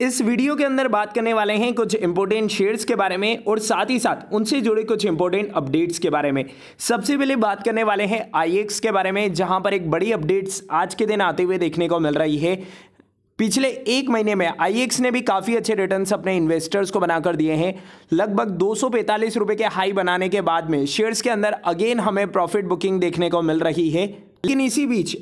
इस वीडियो के अंदर बात करने वाले हैं कुछ इंपोर्टेंट शेयर्स के बारे में और साथ ही साथ उनसे जुड़े कुछ इंपोर्टेंट अपडेट्स के बारे में सबसे पहले बात करने वाले हैं आई के बारे में जहां पर एक बड़ी अपडेट्स आज के दिन आते हुए देखने को मिल रही है पिछले एक महीने में आई ने भी काफ़ी अच्छे रिटर्न्स अपने इन्वेस्टर्स को बनाकर दिए हैं लगभग दो रुपए के हाई बनाने के बाद में शेयर्स के अंदर अगेन हमें प्रॉफिट बुकिंग देखने को मिल रही है लेकिन इसी बीच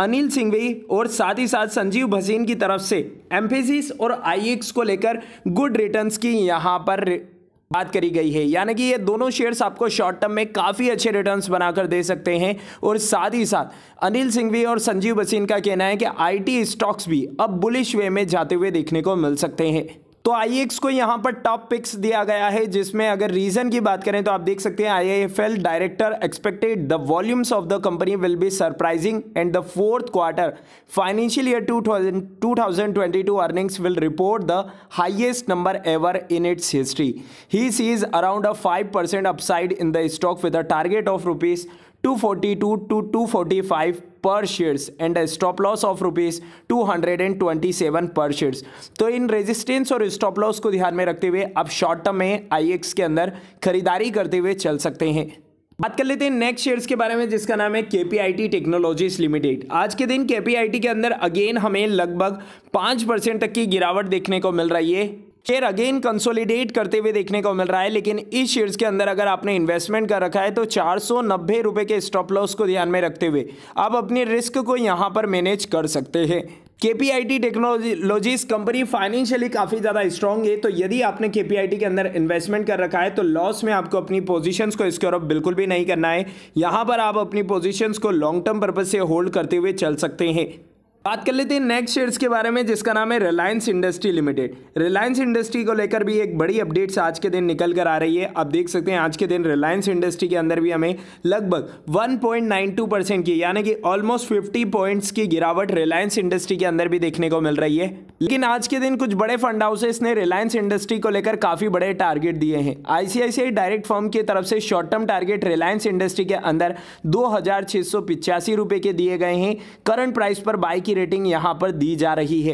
अनिल सिंघवी और साथ ही साथ संजीव भसीन की तरफ से एम्फेसिस और आई को लेकर गुड रिटर्न्स की यहाँ पर बात करी गई है यानी कि ये दोनों शेयर्स आपको शॉर्ट टर्म में काफ़ी अच्छे रिटर्न्स बनाकर दे सकते हैं और साथ ही साथ अनिल सिंघवी और संजीव भसीन का कहना है कि आईटी स्टॉक्स भी अब बुलिश वे में जाते हुए देखने को मिल सकते हैं तो आई को यहाँ पर टॉप पिक्स दिया गया है जिसमें अगर रीजन की बात करें तो आप देख सकते हैं I director expected the volumes of the company will be surprising and the fourth quarter financial year two two thousand twenty two earnings will report the highest number ever in its history he sees around a five percent upside in the stock with a target of rupees 242 to 245 per shares and stop loss of rupees two hundred and twenty seven per shares तो in resistance और stop loss को ध्यान में रखते हुए आप short term में आई के अंदर खरीदारी करते हुए चल सकते हैं बात कर लेते हैं नेक्स्ट शेयर्स के बारे में जिसका नाम है केपीआईटी टेक्नोलॉजीज लिमिटेड आज के दिन केपीआईटी के अंदर अगेन हमें लगभग पाँच परसेंट तक की गिरावट देखने को मिल रही है शेयर अगेन कंसोलिडेट करते हुए देखने को मिल रहा है लेकिन इस शेयर्स के अंदर अगर आपने इन्वेस्टमेंट कर रखा है तो चार रुपए के स्टॉप लॉस को ध्यान में रखते हुए आप अपने रिस्क को यहाँ पर मैनेज कर सकते हैं के P I T technologies company financially काफ़ी ज़्यादा स्ट्रॉन्ग है तो यदि आपने के पी आई टी के अंदर इन्वेस्टमेंट कर रखा है तो लॉस में आपको अपनी पोजीशंस को स्क्योर अप बिल्कुल भी नहीं करना है यहाँ पर आप अपनी पोजीशंस को लॉन्ग टर्म पर्पज से होल्ड करते हुए चल सकते हैं बात कर लेते हैं नेक्स्ट शेयर्स के बारे में जिसका नाम है Reliance industry limited Reliance industry को लेकर भी एक बड़ी अपडेट्स आज के दिन निकल कर आ रही है आप देख सकते हैं आज के दिन रिलायंस इंडस्ट्री के अंदर भी हमें लगभग 1.92 परसेंट की यानी कि ऑलमोस्ट 50 पॉइंट्स की गिरावट रिलायंस इंडस्ट्री के अंदर भी देखने को मिल रही है लेकिन आज के दिन कुछ बड़े फंड हाउसेस ने रिलायंस इंडस्ट्री को लेकर काफी बड़े टारगेट दिए हैं आईसीआईसीआई डायरेक्ट फॉर्म की तरफ से short term target Reliance industry के अंदर दो रुपए के दिए गए हैं करंट प्राइस पर बाई की की रेटिंग यहाँ पर दी जा रही है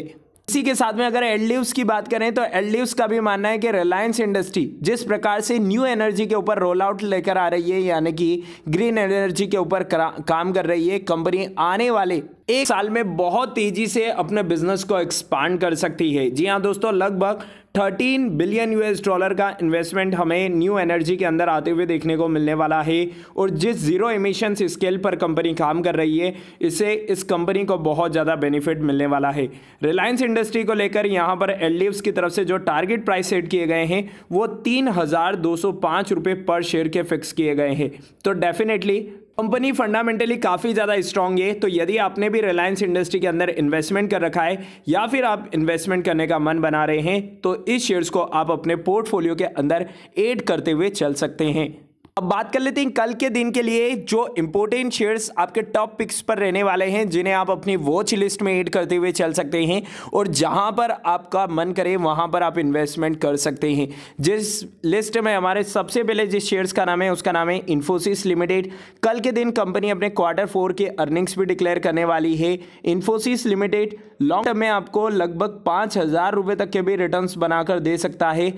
इसी के साथ में अगर एलडीव्स की बात करें तो एलडीव्स का भी मानना है कि रिलायंस इंडस्ट्री जिस प्रकार से न्यू एनर्जी के ऊपर रोल आउट लेकर आ रही है यानी कि ग्रीन एनर्जी के ऊपर काम कर रही है कंपनी आने वाले एक साल में बहुत तेजी से अपने बिजनेस को एक्सपांड कर सकती है जी हाँ दोस्तों लगभग 13 बिलियन यूएस डॉलर का इन्वेस्टमेंट हमें न्यू एनर्जी के अंदर आते हुए देखने को मिलने वाला है और जिस जीरो इमिशन स्केल पर कंपनी काम कर रही है इससे इस कंपनी को बहुत ज़्यादा बेनिफिट मिलने वाला है रिलायंस इंडस्ट्री को लेकर यहाँ पर एल की तरफ से जो टारगेट प्राइस सेट किए गए हैं वो तीन हज़ार दो सौ पाँच रुपये पर शेयर के फिक्स किए गए हैं तो डेफिनेटली कंपनी फंडामेंटली काफ़ी ज़्यादा स्ट्रॉन्ग है तो यदि आपने भी रिलायंस इंडस्ट्री के अंदर इन्वेस्टमेंट कर रखा है या फिर आप इन्वेस्टमेंट करने का मन बना रहे हैं तो इस शेयर्स को आप अपने पोर्टफोलियो के अंदर एड करते हुए चल सकते हैं अब बात कर लेते हैं कल के दिन के लिए जो इंपोर्टेंट शेयर्स आपके टॉप पिक्स पर रहने वाले हैं जिन्हें आप अपनी वॉच लिस्ट में ऐड करते हुए चल सकते हैं और जहां पर आपका मन करे वहां पर आप इन्वेस्टमेंट कर सकते हैं जिस लिस्ट में हमारे सबसे पहले जिस शेयर्स का नाम है उसका नाम है इन्फोसिस लिमिटेड कल के दिन कंपनी अपने क्वार्टर फोर के अर्निंग्स भी डिक्लेयर करने वाली है इन्फोसिस लिमिटेड लॉन्ग टर्म में आपको लगभग पाँच हज़ार तक के भी रिटर्न बनाकर दे सकता है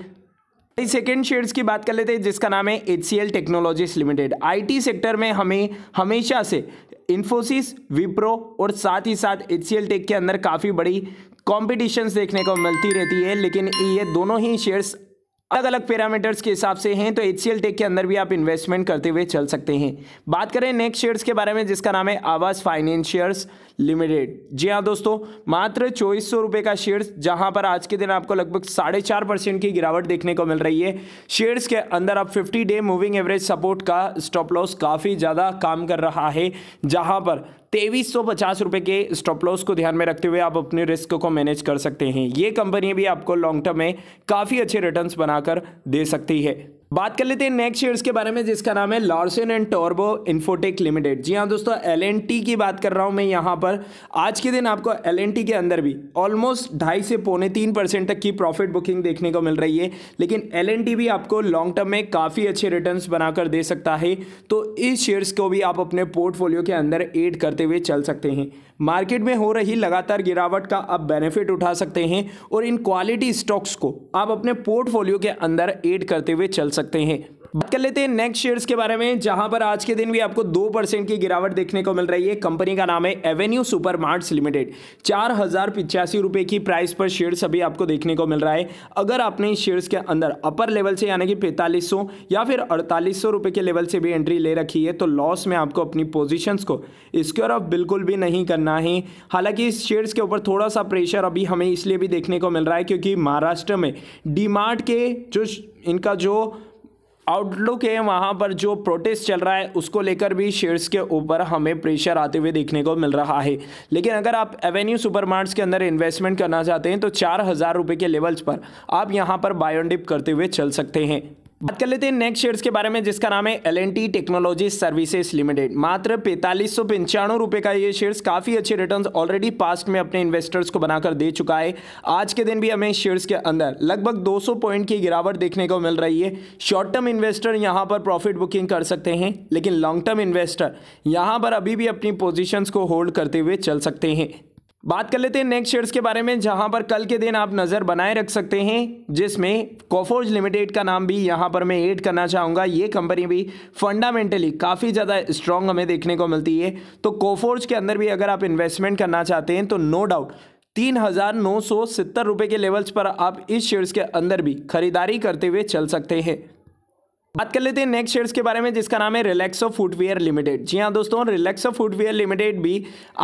सेकेंड शेयर्स की बात कर लेते हैं जिसका नाम है H C L technologies limited T sector में हमें हमेशा से इन्फोसिस विप्रो और साथ ही साथ एच सी एल टेक के अंदर काफ़ी बड़ी कॉम्पिटिशन्स देखने को मिलती रहती है लेकिन ये दोनों ही शेयर्स अलग अलग पैरामीटर्स के हिसाब से हैं तो एच टेक के अंदर भी आप इन्वेस्टमेंट करते हुए चल सकते हैं बात करें नेक्स्ट शेयर्स के बारे में जिसका नाम है आवास फाइनेंशियर्स लिमिटेड जी हाँ दोस्तों मात्र चौबीस सौ रुपये का शेयर्स जहां पर आज के दिन आपको लगभग साढ़े चार परसेंट की गिरावट देखने को मिल रही है शेयर्स के अंदर अब 50 डे मूविंग एवरेज सपोर्ट का स्टॉप लॉस काफ़ी ज़्यादा काम कर रहा है जहां पर तेईस सौ पचास रुपये के स्टॉप लॉस को ध्यान में रखते हुए आप अपने रिस्क को मैनेज कर सकते हैं ये कंपनी भी आपको लॉन्ग टर्म में काफ़ी अच्छे रिटर्न्स बनाकर दे सकती है बात कर लेते हैं नेक्स्ट शेयर्स के बारे में जिसका नाम है लॉर्सन एंड टॉर्बो इन्फोटेक लिमिटेड जी हाँ दोस्तों एल की बात कर रहा हूँ मैं यहाँ पर आज के दिन आपको एल के अंदर भी ऑलमोस्ट ढाई से पौने तीन परसेंट तक की प्रॉफिट बुकिंग देखने को मिल रही है लेकिन एल भी आपको लॉन्ग टर्म में काफ़ी अच्छे रिटर्न बनाकर दे सकता है तो इस शेयर्स को भी आप अपने पोर्टफोलियो के अंदर एड करते हुए चल सकते हैं मार्केट में हो रही लगातार गिरावट का आप बेनिफिट उठा सकते हैं और इन क्वालिटी स्टॉक्स को आप अपने पोर्टफोलियो के अंदर एड करते हुए चल सकते हैं बात कर लेते हैं नेक्स्ट शेयर्स के बारे में जहां पर आज के दिन भी आपको दो परसेंट की गिरावट देखने को मिल रही है कंपनी का नाम है एवेन्यू सुपर मार्ट्स लिमिटेड चार हजार पिचासी रुपए की प्राइस पर शेयर्स अभी आपको देखने को मिल रहा है अगर आपने इस शेयर्स के अंदर अपर लेवल से यानी कि पैंतालीस या फिर अड़तालीस रुपए के लेवल से भी एंट्री ले रखी है तो लॉस में आपको अपनी पोजिशन को स्क्योर ऑफ बिल्कुल भी नहीं करना है हालांकि इस शेयर्स के ऊपर थोड़ा सा प्रेशर अभी हमें इसलिए भी देखने को मिल रहा है क्योंकि महाराष्ट्र में डीमार्ट के जो इनका जो आउटलुक है वहाँ पर जो प्रोटेस्ट चल रहा है उसको लेकर भी शेयर्स के ऊपर हमें प्रेशर आते हुए देखने को मिल रहा है लेकिन अगर आप एवेन्यू सुपरमार्ट्स के अंदर इन्वेस्टमेंट करना चाहते हैं तो चार हज़ार रुपये के लेवल्स पर आप यहाँ पर बायोडिप करते हुए चल सकते हैं बात कर लेते हैं नेक्स्ट शेयर्स के बारे में जिसका नाम है एल टेक्नोलॉजी सर्विसेज लिमिटेड मात्र पैंतालीस सौ पंचानवे रुपये का ये शेयर्स काफ़ी अच्छे रिटर्न्स ऑलरेडी पास्ट में अपने इन्वेस्टर्स को बनाकर दे चुका है आज के दिन भी हमें शेयर्स के अंदर लगभग 200 पॉइंट की गिरावट देखने को मिल रही है शॉर्ट टर्म इन्वेस्टर यहाँ पर प्रॉफिट बुकिंग कर सकते हैं लेकिन लॉन्ग टर्म इन्वेस्टर यहाँ पर अभी भी अपनी पोजिशंस को होल्ड करते हुए चल सकते हैं बात कर लेते हैं नेक्स्ट शेयर्स के बारे में जहां पर कल के दिन आप नज़र बनाए रख सकते हैं जिसमें कोफोर्ज लिमिटेड का नाम भी यहां पर मैं ऐड करना चाहूँगा ये कंपनी भी फंडामेंटली काफ़ी ज़्यादा स्ट्रांग हमें देखने को मिलती है तो कोफोर्ज के अंदर भी अगर आप इन्वेस्टमेंट करना चाहते हैं तो नो डाउट तीन हज़ार नौ सौ सत्तर रुपये के लेवल्स पर आप इस शेयर्स के अंदर भी खरीदारी करते हुए चल सकते हैं बात कर लेते हैं नेक्स्ट शेयर्स के बारे में जिसका नाम है रिलैक्सो फुटवेयर लिमिटेड जी हाँ दोस्तों रिलैक्सो फुटवेयर लिमिटेड भी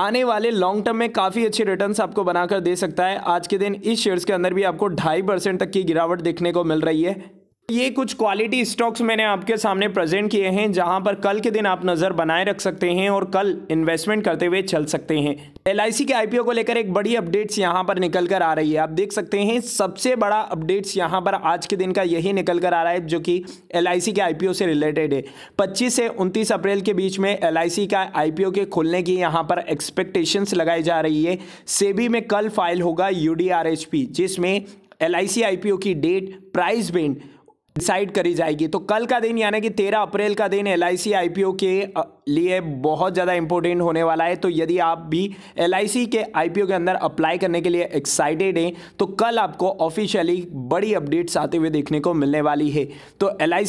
आने वाले लॉन्ग टर्म में काफ़ी अच्छे रिटर्न्स आपको बनाकर दे सकता है आज के दिन इस शेयर्स के अंदर भी आपको ढाई परसेंट तक की गिरावट देखने को मिल रही है ये कुछ क्वालिटी स्टॉक्स मैंने आपके सामने प्रेजेंट किए हैं जहां पर कल के दिन आप नज़र बनाए रख सकते हैं और कल इन्वेस्टमेंट करते हुए चल सकते हैं एल के आईपीओ को लेकर एक बड़ी अपडेट्स यहां पर निकल कर आ रही है आप देख सकते हैं सबसे बड़ा अपडेट्स यहां पर आज के दिन का यही निकल कर आ रहा है जो कि एल के आई से रिलेटेड है पच्चीस से उनतीस अप्रैल के बीच में एल का आई के खोलने की यहाँ पर एक्सपेक्टेशंस लगाई जा रही है सेबी में कल फाइल होगा यू जिसमें एल आई की डेट प्राइस बेंड डिसाइड करी जाएगी तो कल का दिन यानी कि तेरह अप्रैल का दिन एल आई के लिए बहुत ज़्यादा इंपॉर्टेंट होने वाला है तो यदि आप भी एल के आई के अंदर अप्लाई करने के लिए एक्साइटेड हैं तो कल आपको ऑफिशियली बड़ी अपडेट्स आते हुए देखने को मिलने वाली है तो एल आई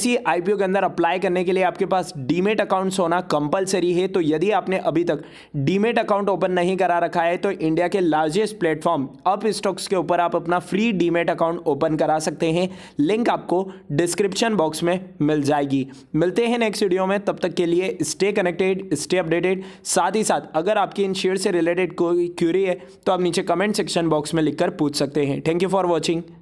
के अंदर अप्लाई करने के लिए आपके पास डीमेट अकाउंट्स होना कंपलसरी है तो यदि आपने अभी तक डीमेट अकाउंट ओपन नहीं करा रखा है तो इंडिया के लार्जेस्ट प्लेटफॉर्म अप स्टॉक्स के ऊपर आप अपना फ्री डीमेट अकाउंट ओपन करा सकते हैं लिंक आपको डिस्क्रिप्शन बॉक्स में मिल जाएगी मिलते हैं नेक्स्ट वीडियो में तब तक के लिए stay connect connected stay updated साथ ही साथ अगर आपकी इन शेयर से रिलेटेड कोई क्यूरी है तो आप नीचे कमेंट सेक्शन बॉक्स में लिखकर पूछ सकते हैं थैंक यू फॉर वॉचिंग